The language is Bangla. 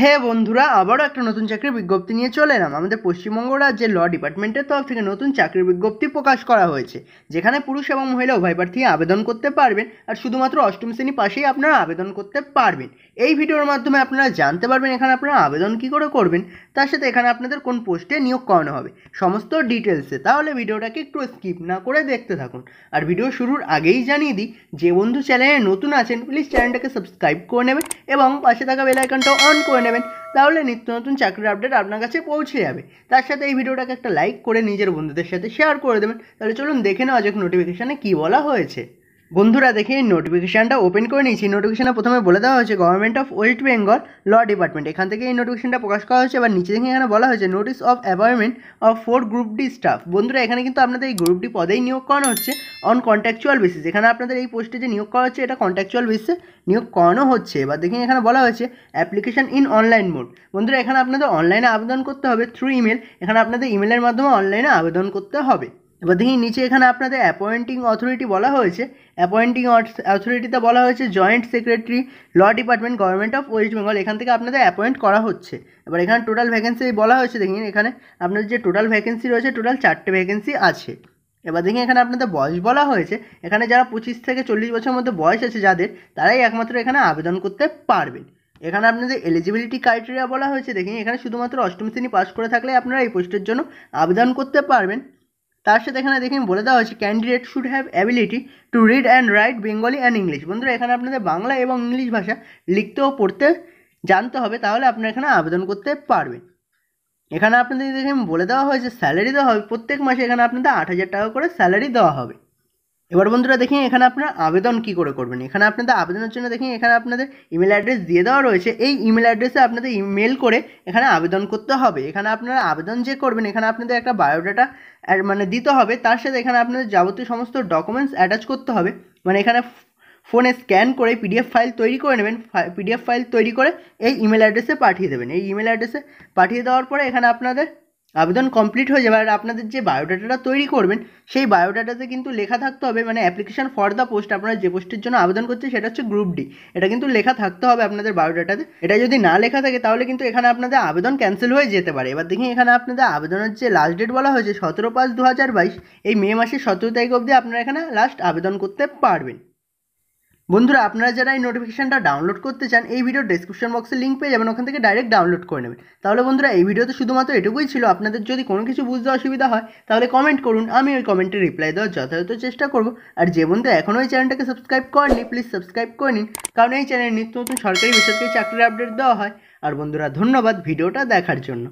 হ্যাঁ বন্ধুরা আবারও একটা নতুন চাকরির বিজ্ঞপ্তি নিয়ে চলে এলাম আমাদের পশ্চিমবঙ্গ রাজ্যের ল ডিপার্টমেন্টের তরফ থেকে নতুন চাকরির বিজ্ঞপ্তি প্রকাশ করা হয়েছে যেখানে পুরুষ এবং মহিলা উভয় প্রার্থী আবেদন করতে পারবেন আর শুধুমাত্র অষ্টম শ্রেণী পাশেই আপনারা আবেদন করতে পারবেন এই ভিডিওর মাধ্যমে আপনারা জানতে পারবেন এখানে আপনারা আবেদন কী করে করবেন তার সাথে এখানে আপনাদের কোন পোস্টে নিয়োগ করানো হবে সমস্ত ডিটেলসে তাহলে ভিডিওটাকে একটু স্কিপ না করে দেখতে থাকুন আর ভিডিও শুরুর আগেই জানিয়ে দিই যে বন্ধু চ্যানেলে নতুন আছেন প্লিজ চ্যানেলটাকে সাবস্ক্রাইব করে নেবেন এবং পাশে থাকা বেলাইকনটাও অন করে নেবেন তাহলে নিত্য নতুন চাকরির আপডেট আপনার কাছে পৌঁছে যাবে তার সাথে এই ভিডিওটাকে একটা লাইক করে নিজের বন্ধুদের সাথে শেয়ার করে দেবেন তাহলে চলুন দেখে নেওয়া যাক নোটিফিকেশানে কী বলা হয়েছে বন্ধুরা দেখি নোটিফিকেশানটা ওপেন করে নিয়েছি নোটিফিকেশানে প্রথমে বলে দেওয়া হয়েছে government of West Bengal law department এখান থেকে এই নোটিফিকেশানটা প্রকাশ করা হয়েছে এবার নিচে দেখে এখানে বলা হয়েছে notice of appointment of four group D staff বন্ধুরা এখানে কিন্তু আপনাদের এই গ্রুপ ডি পদেই নিয়োগ করানো হচ্ছে অন কন্ট্যাকচুয়াল বেসিস এখানে আপনাদের এই পোস্টে যে নিয়োগ করা হচ্ছে এটা কন্ট্যাকচুয়াল বেসিসে নিয়োগ করানো হচ্ছে এবার দেখে এখানে বলা হয়েছে অ্যাপ্লিকেশান ইন অনলাইন মোড বন্ধুরা এখানে আপনাদের অনলাইনে আবেদন করতে হবে থ্রু ইমেল এখানে আপনাদের ইমেলের মাধ্যমে অনলাইনে আবেদন করতে হবে এবার দেখি নিচে এখানে আপনাদের অ্যাপয়েন্টিং অথরিটি বলা হয়েছে অ্যাপয়েন্টিং অথরিটিতে বলা হয়েছে joint secretary law department government of West Bengal এখান থেকে আপনাদের অ্যাপয়েন্ট করা হচ্ছে এবার এখানে টোটাল ভ্যাকেন্সি বলা হয়েছে দেখি এখানে আপনাদের যে টোটাল ভ্যাকেন্সি রয়েছে টোটাল চারটে ভ্যাকেন্সি আছে এবার দেখি এখানে আপনাদের বয়স বলা হয়েছে এখানে যারা পঁচিশ থেকে চল্লিশ বছরের মধ্যে বয়স আছে যাদের তারাই একমাত্র এখানে আবেদন করতে পারবেন এখানে আপনাদের এলিজিবিলিটি ক্রাইটেরিয়া বলা হয়েছে দেখি এখানে শুধুমাত্র অষ্টম শ্রেণী পাস করে থাকলে আপনারা এই পোস্টের জন্য আবেদন করতে পারবেন তার সাথে এখানে দেখুন বলে দেওয়া হয়েছে candidate should have ability to read and write Bengali and English বন্ধুরা এখানে আপনাদের বাংলা এবং ইংলিশ ভাষা লিখতে ও পড়তে জানতে হবে তাহলে আপনারা এখানে আবেদন করতে পারবেন এখানে আপনাদের দেখে বলে দেওয়া হয়েছে স্যালারি দেওয়া হবে প্রত্যেক মাসে এখানে আপনাদের আট হাজার টাকা করে স্যালারি দেওয়া হবে এবার বন্ধুরা দেখি এখানে আপনারা আবেদন কি করে করবেন এখানে আপনাদের আবেদনের জন্য দেখি এখানে আপনাদের ইমেল অ্যাড্রেস দিয়ে দেওয়া রয়েছে এই ইমেল অ্যাড্রেসে আপনাদের ইমেল করে এখানে আবেদন করতে হবে এখানে আপনারা আবেদন যে করবেন এখানে আপনাদের একটা বায়োডাটা মানে দিতে হবে তার সাথে এখানে আপনাদের যাবতীয় সমস্ত ডকুমেন্টস অ্যাটাচ করতে হবে মানে এখানে ফোনে স্ক্যান করে পিডিএফ ফাইল তৈরি করে নেবেন পিডিএফ ফাইল তৈরি করে এই ইমেল অ্যাড্রেসে পাঠিয়ে দেবেন এই ইমেল অ্যাড্রেসে পাঠিয়ে দেওয়ার পরে এখানে আপনাদের আবেদন কমপ্লিট হয়ে যাবে আর আপনাদের যে বায়োডাটাটা তৈরি করবেন সেই বায়োডাটাতে কিন্তু লেখা থাকতে হবে মানে অ্যাপ্লিকেশান ফর দ্য পোস্ট আপনারা যে পোস্টের জন্য আবেদন করছে সেটা হচ্ছে গ্রুপ ডি এটা কিন্তু লেখা থাকতে হবে আপনাদের বায়োডাটাতে এটা যদি না লেখা থাকে তাহলে কিন্তু এখানে আপনাদের আবেদন ক্যান্সেল হয়ে যেতে পারে এবার দেখি এখানে আপনাদের আবেদনের যে লাস্ট ডেট বলা হয়েছে সতেরো পাঁচ দু হাজার বাইশ এই মে মাসের সতেরো তারিখ অবধি আপনারা এখানে লাস্ট আবেদন করতে পারবেন বন্ধুরা আপনারা যারা এই নোটিফিকেশানটা ডাউনলোড করতে চান এই ভিডিও ডিসক্রিপশন বক্সে লিঙ্ক পেয়ে যাবেন ওখান থেকে ডাইরেক্ট ডাউনলোড করে নেবেন তাহলে বন্ধুরা এই ভিডিওতে শুধুমাত্র এটুকুই ছিল আপনাদের যদি কোনো কিছু বুঝতে অসুবিধা হয় তাহলে কমেন্ট করুন আমি ওই কমেন্টে রিপ্লাই দেওয়ার যথাযথ চেষ্টা করব আর যে বন্ধু এখনও ওই চ্যানেলটাকে সাবস্ক্রাইব করেনি প্লিজ সাবস্ক্রাইব করে নিন কারণ এই চ্যানেলে নিত্য নতুন সরকারি বেসরকারি চাকরির আপডেট দেওয়া হয় আর বন্ধুরা ধন্যবাদ ভিডিওটা দেখার জন্য